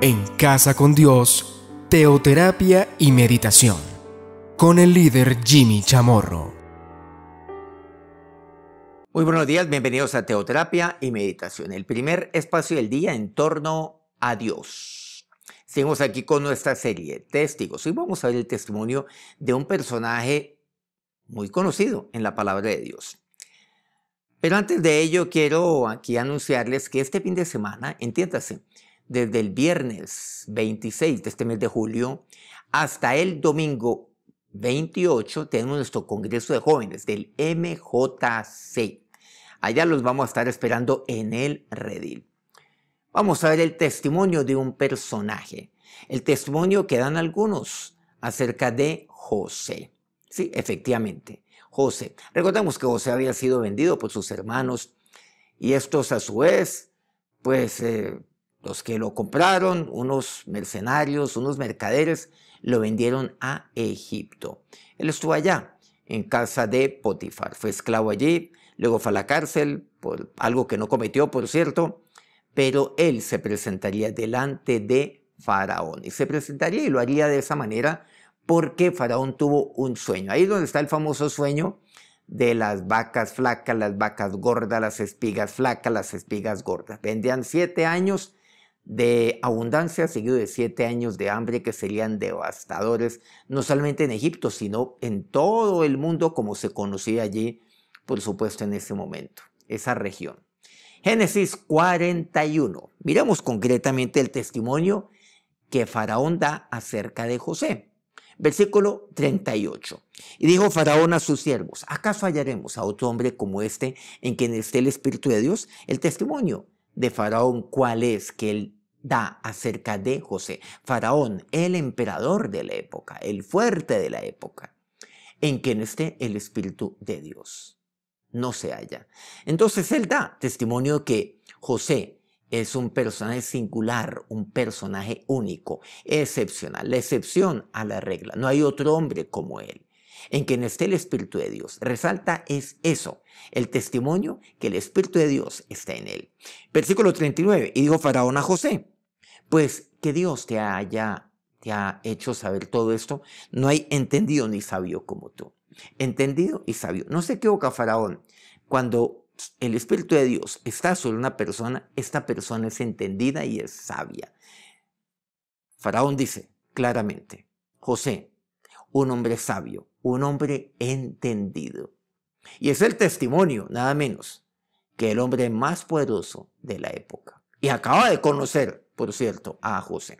En Casa con Dios, Teoterapia y Meditación, con el líder Jimmy Chamorro. Muy buenos días, bienvenidos a Teoterapia y Meditación, el primer espacio del día en torno a Dios. Seguimos aquí con nuestra serie Testigos y vamos a ver el testimonio de un personaje muy conocido en la palabra de Dios. Pero antes de ello, quiero aquí anunciarles que este fin de semana, entiéndase, desde el viernes 26 de este mes de julio hasta el domingo 28 tenemos nuestro Congreso de Jóvenes del MJC. Allá los vamos a estar esperando en el redil. Vamos a ver el testimonio de un personaje, el testimonio que dan algunos acerca de José. Sí, efectivamente, José. Recordemos que José había sido vendido por sus hermanos y estos a su vez, pues eh, los que lo compraron, unos mercenarios, unos mercaderes, lo vendieron a Egipto. Él estuvo allá, en casa de Potifar. Fue esclavo allí, luego fue a la cárcel, por algo que no cometió, por cierto, pero él se presentaría delante de Faraón. Y se presentaría y lo haría de esa manera porque Faraón tuvo un sueño. Ahí es donde está el famoso sueño de las vacas flacas, las vacas gordas, las espigas flacas, las espigas gordas. Vendían siete años de abundancia seguido de siete años de hambre que serían devastadores, no solamente en Egipto, sino en todo el mundo como se conocía allí, por supuesto, en ese momento, esa región. Génesis 41. Miramos concretamente el testimonio que Faraón da acerca de José. Versículo 38. Y dijo Faraón a sus siervos, ¿acaso hallaremos a otro hombre como este en quien esté el Espíritu de Dios? El testimonio de Faraón cuál es que él da acerca de José. Faraón, el emperador de la época, el fuerte de la época, en quien esté el Espíritu de Dios. No se halla. Entonces él da testimonio que José es un personaje singular, un personaje único, excepcional, la excepción a la regla. No hay otro hombre como él en quien esté el Espíritu de Dios. Resalta es eso, el testimonio que el Espíritu de Dios está en él. Versículo 39, y dijo Faraón a José, pues que Dios te haya, te ha hecho saber todo esto, no hay entendido ni sabio como tú. Entendido y sabio. No se equivoca Faraón. Cuando el Espíritu de Dios está sobre una persona, esta persona es entendida y es sabia. Faraón dice claramente, José, un hombre sabio, un hombre entendido. Y es el testimonio, nada menos, que el hombre más poderoso de la época. Y acaba de conocer, por cierto, a José.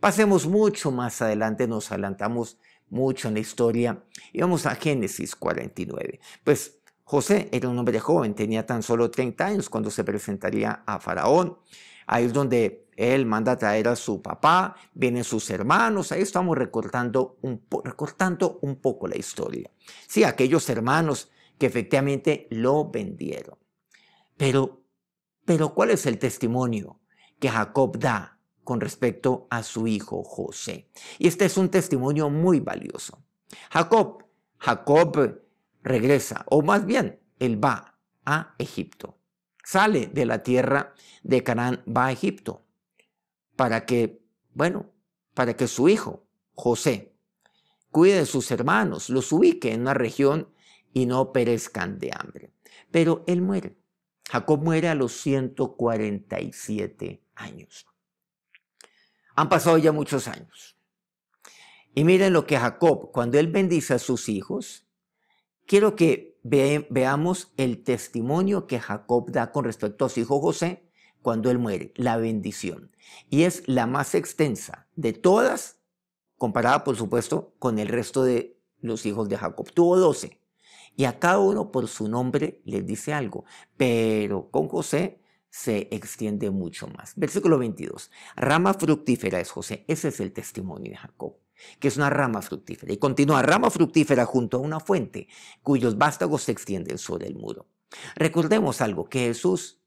Pasemos mucho más adelante, nos adelantamos mucho en la historia y vamos a Génesis 49. Pues José era un hombre joven, tenía tan solo 30 años cuando se presentaría a Faraón. Ahí es donde él manda a traer a su papá, vienen sus hermanos, ahí estamos recortando un, recortando un poco la historia. Sí, aquellos hermanos que efectivamente lo vendieron. Pero, pero ¿cuál es el testimonio que Jacob da con respecto a su hijo José? Y este es un testimonio muy valioso. Jacob, Jacob regresa, o más bien, él va a Egipto. Sale de la tierra de Canaán, va a Egipto para que, bueno, para que su hijo, José, cuide de sus hermanos, los ubique en una región y no perezcan de hambre. Pero él muere. Jacob muere a los 147 años. Han pasado ya muchos años. Y miren lo que Jacob, cuando él bendice a sus hijos, quiero que veamos el testimonio que Jacob da con respecto a su hijo José cuando Él muere, la bendición. Y es la más extensa de todas, comparada por supuesto con el resto de los hijos de Jacob. Tuvo doce. Y a cada uno por su nombre les dice algo. Pero con José se extiende mucho más. Versículo 22. Rama fructífera es José. Ese es el testimonio de Jacob, que es una rama fructífera. Y continúa, rama fructífera junto a una fuente, cuyos vástagos se extienden sobre el muro. Recordemos algo, que Jesús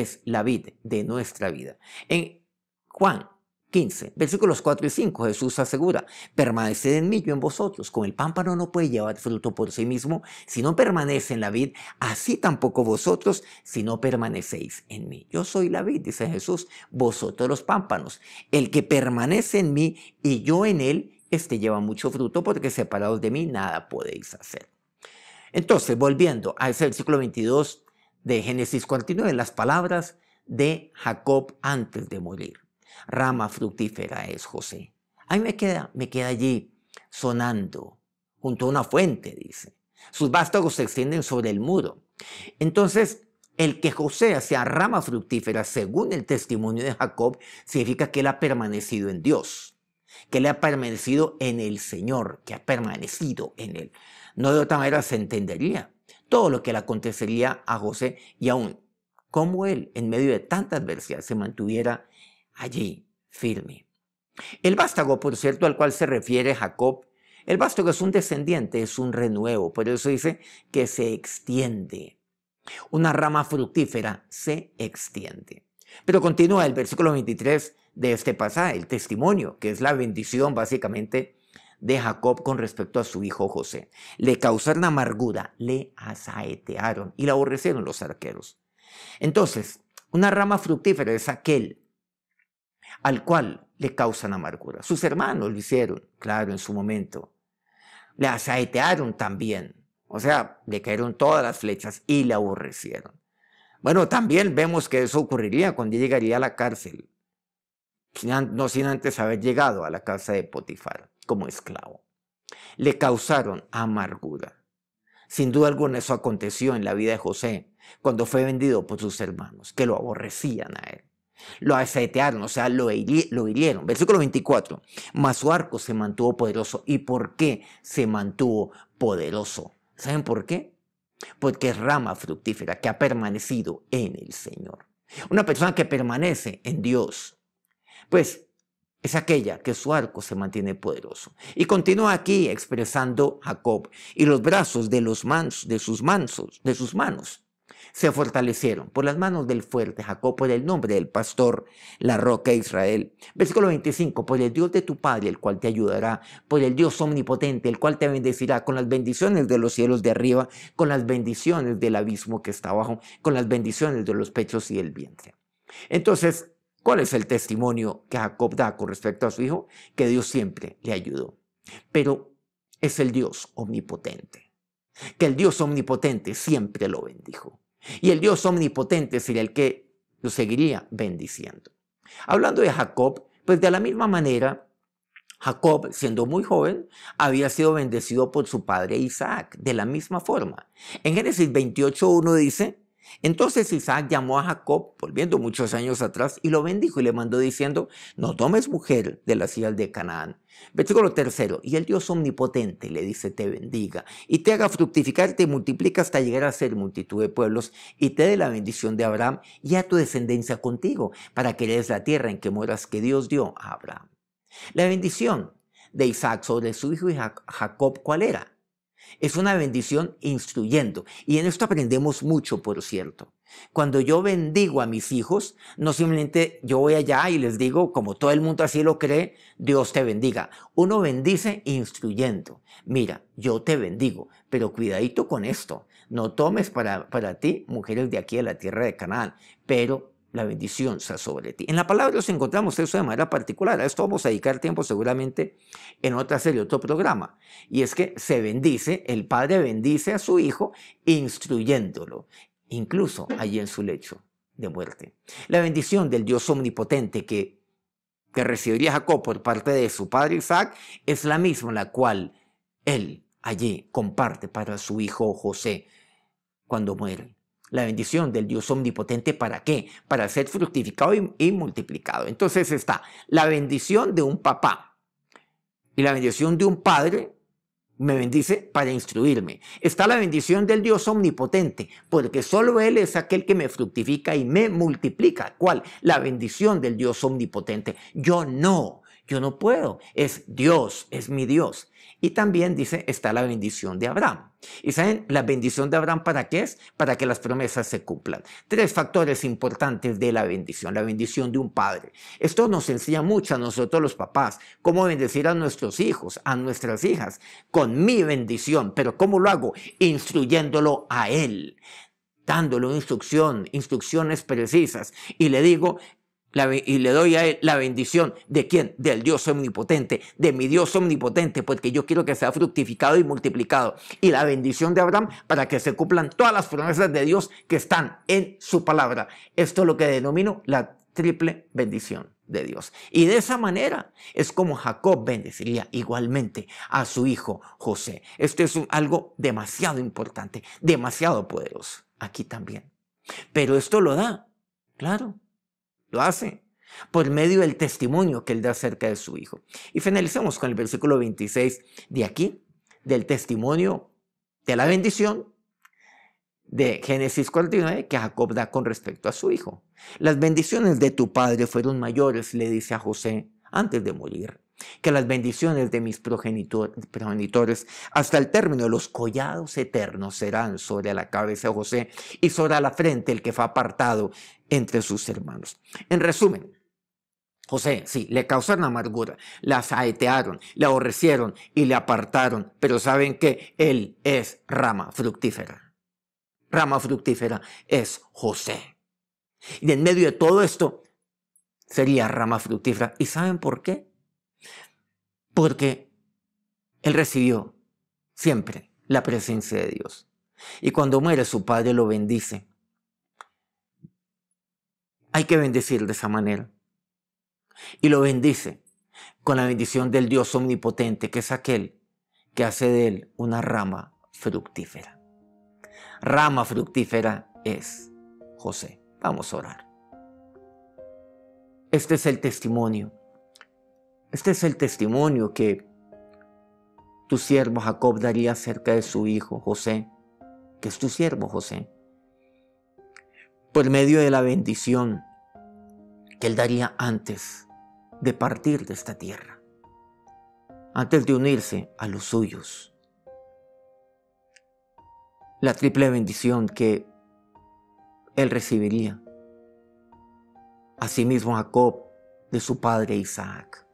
es la vid de nuestra vida. En Juan 15, versículos 4 y 5, Jesús asegura, permaneced en mí, yo en vosotros. Con el pámpano no puede llevar fruto por sí mismo, si no permanece en la vid, así tampoco vosotros, si no permanecéis en mí. Yo soy la vid, dice Jesús, vosotros los pámpanos. El que permanece en mí y yo en él, este lleva mucho fruto, porque separados de mí nada podéis hacer. Entonces, volviendo a ese versículo 22, de Génesis 49, las palabras de Jacob antes de morir. Rama fructífera es José. Ahí me queda, me queda allí sonando, junto a una fuente, dice. Sus vástagos se extienden sobre el muro. Entonces, el que José sea rama fructífera, según el testimonio de Jacob, significa que él ha permanecido en Dios, que él ha permanecido en el Señor, que ha permanecido en él. No de otra manera se entendería todo lo que le acontecería a José y aún cómo él, en medio de tanta adversidad, se mantuviera allí firme. El vástago, por cierto, al cual se refiere Jacob, el vástago es un descendiente, es un renuevo, por eso dice que se extiende. Una rama fructífera se extiende. Pero continúa el versículo 23 de este pasaje, el testimonio, que es la bendición básicamente de Jacob con respecto a su hijo José. Le causaron amargura, le asaetearon y le aborrecieron los arqueros. Entonces, una rama fructífera es aquel al cual le causan amargura. Sus hermanos lo hicieron, claro, en su momento. Le asaetearon también. O sea, le cayeron todas las flechas y le aborrecieron. Bueno, también vemos que eso ocurriría cuando llegaría a la cárcel, no sin antes haber llegado a la casa de Potifar como esclavo. Le causaron amargura. Sin duda alguna eso aconteció en la vida de José cuando fue vendido por sus hermanos, que lo aborrecían a él. Lo aceitearon, o sea, lo, lo hirieron. Versículo 24. Mas su arco se mantuvo poderoso. ¿Y por qué se mantuvo poderoso? ¿Saben por qué? Porque es rama fructífera que ha permanecido en el Señor. Una persona que permanece en Dios, pues es aquella que su arco se mantiene poderoso. Y continúa aquí expresando Jacob, y los brazos de los de sus mansos, de sus manos, se fortalecieron por las manos del fuerte Jacob, por el nombre del pastor, la roca de Israel. Versículo 25, por el Dios de tu Padre, el cual te ayudará, por el Dios omnipotente, el cual te bendecirá con las bendiciones de los cielos de arriba, con las bendiciones del abismo que está abajo, con las bendiciones de los pechos y el vientre. Entonces, ¿Cuál es el testimonio que Jacob da con respecto a su hijo? Que Dios siempre le ayudó. Pero es el Dios omnipotente. Que el Dios omnipotente siempre lo bendijo. Y el Dios omnipotente sería el que lo seguiría bendiciendo. Hablando de Jacob, pues de la misma manera, Jacob, siendo muy joven, había sido bendecido por su padre Isaac, de la misma forma. En Génesis 28.1 dice, entonces Isaac llamó a Jacob, volviendo muchos años atrás, y lo bendijo y le mandó diciendo, no tomes mujer de la ciudad de Canaán. Versículo tercero, y el Dios omnipotente le dice, te bendiga, y te haga fructificar, te multiplica hasta llegar a ser multitud de pueblos, y te dé la bendición de Abraham y a tu descendencia contigo, para que eres la tierra en que mueras que Dios dio a Abraham. La bendición de Isaac sobre su hijo Jacob, ¿cuál era? Es una bendición instruyendo. Y en esto aprendemos mucho, por cierto. Cuando yo bendigo a mis hijos, no simplemente yo voy allá y les digo, como todo el mundo así lo cree, Dios te bendiga. Uno bendice instruyendo. Mira, yo te bendigo, pero cuidadito con esto. No tomes para, ti, mujeres de aquí de la tierra de Canaán, pero la bendición sea sobre ti. En la palabra nos encontramos eso de manera particular. A esto vamos a dedicar tiempo seguramente en otra serie, otro programa. Y es que se bendice, el padre bendice a su hijo instruyéndolo, incluso allí en su lecho de muerte. La bendición del Dios omnipotente que, que recibiría Jacob por parte de su padre Isaac es la misma la cual él allí comparte para su hijo José cuando muere la bendición del Dios omnipotente, ¿para qué? Para ser fructificado y, multiplicado. Entonces está la bendición de un papá y la bendición de un padre me bendice para instruirme. Está la bendición del Dios omnipotente, porque solo Él es aquel que me fructifica y me multiplica. ¿Cuál? La bendición del Dios omnipotente. Yo no, yo no puedo. Es Dios, es mi Dios. Y también dice, está la bendición de Abraham. ¿Y saben la bendición de Abraham para qué es? Para que las promesas se cumplan. Tres factores importantes de la bendición, la bendición de un padre. Esto nos enseña mucho a nosotros los papás, cómo bendecir a nuestros hijos, a nuestras hijas, con mi bendición. Pero ¿cómo lo hago? Instruyéndolo a él dándole instrucción, instrucciones precisas, y le digo y le doy a él la bendición de quién? Del Dios omnipotente, de mi Dios omnipotente, porque pues yo quiero que sea fructificado y multiplicado. Y la bendición de Abraham para que se cumplan todas las promesas de Dios que están en su palabra. Esto es lo que denomino la triple bendición de Dios. Y de esa manera es como Jacob bendeciría igualmente a su hijo José. Esto es algo demasiado importante, demasiado poderoso. Aquí también. Pero esto lo da, claro, lo hace por medio del testimonio que él da acerca de su hijo. Y finalizamos con el versículo 26 de aquí, del testimonio de la bendición de Génesis 49 que Jacob da con respecto a su hijo. Las bendiciones de tu padre fueron mayores, le dice a José antes de morir que las bendiciones de mis progenitores hasta el término de los collados eternos serán sobre la cabeza de José y sobre la frente el que fue apartado entre sus hermanos. En resumen, José, sí, le causaron amargura, la saetearon, la aborrecieron y le apartaron, pero saben que él es rama fructífera. Rama fructífera es José. Y en medio de todo esto sería rama fructífera. ¿Y saben por qué? porque él recibió siempre la presencia de Dios. Y cuando muere su padre lo bendice. Hay que bendecir de esa manera. Y lo bendice con la bendición del Dios omnipotente, que es aquel que hace de él una rama fructífera. Rama fructífera es José. Vamos a orar. Este es el testimonio este es el testimonio que tu siervo Jacob daría acerca de su hijo José, que es tu siervo José, por medio de la bendición que él daría antes de partir de esta tierra, antes de unirse a los suyos. La triple bendición que él recibiría. Asimismo Jacob de su padre Isaac.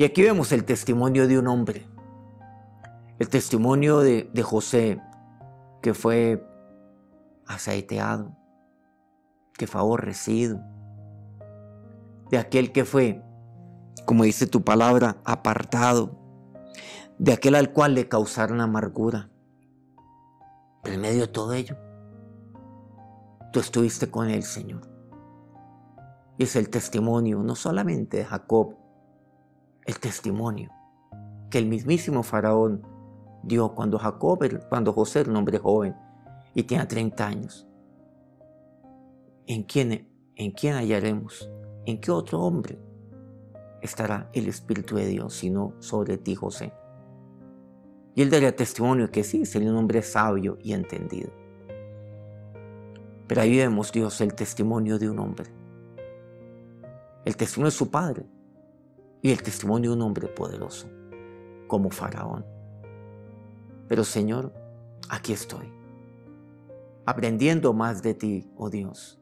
Y aquí vemos el testimonio de un hombre, el testimonio de, José, que fue aceiteado, que fue aborrecido, de aquel que fue, como dice tu palabra, apartado, de aquel al cual le causaron amargura. en medio de todo ello, tú estuviste con el Señor. Y es el testimonio no solamente de Jacob, el testimonio que el mismísimo faraón dio cuando Jacob, cuando José era un hombre joven y tenía 30 años. ¿En quién, ¿En quién hallaremos? ¿En qué otro hombre estará el Espíritu de Dios sino sobre ti, José? Y él daría testimonio que sí, sería un hombre sabio y entendido. Pero ahí vemos, Dios, el testimonio de un hombre. El testimonio de su padre, y el testimonio de un hombre poderoso como Faraón. Pero Señor, aquí estoy, aprendiendo más de ti, oh Dios.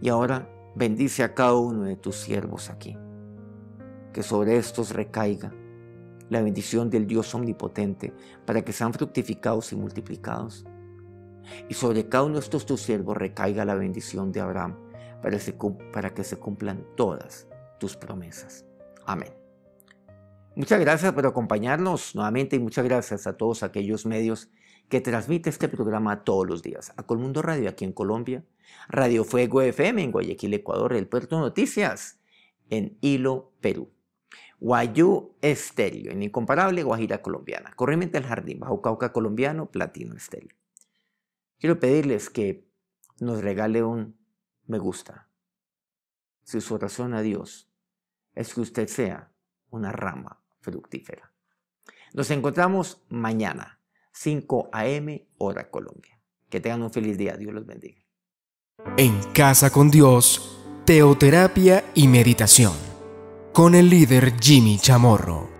Y ahora bendice a cada uno de tus siervos aquí, que sobre estos recaiga la bendición del Dios omnipotente para que sean fructificados y multiplicados. Y sobre cada uno de estos tus siervos recaiga la bendición de Abraham para que se cumplan todas tus promesas. Amén. Muchas gracias por acompañarnos nuevamente y muchas gracias a todos aquellos medios que transmiten este programa todos los días. A Colmundo Radio aquí en Colombia, Radio Fuego FM en Guayaquil, Ecuador, El Puerto Noticias en Hilo, Perú. Guayú Estéreo en Incomparable Guajira Colombiana, Corriente del Jardín, Bajo Cauca Colombiano, Platino Estéreo. Quiero pedirles que nos regale un me gusta, si su oración a Dios es que usted sea una rama fructífera. Nos encontramos mañana, 5 a.m. hora Colombia. Que tengan un feliz día. Dios los bendiga. En Casa con Dios, Teoterapia y Meditación. Con el líder Jimmy Chamorro.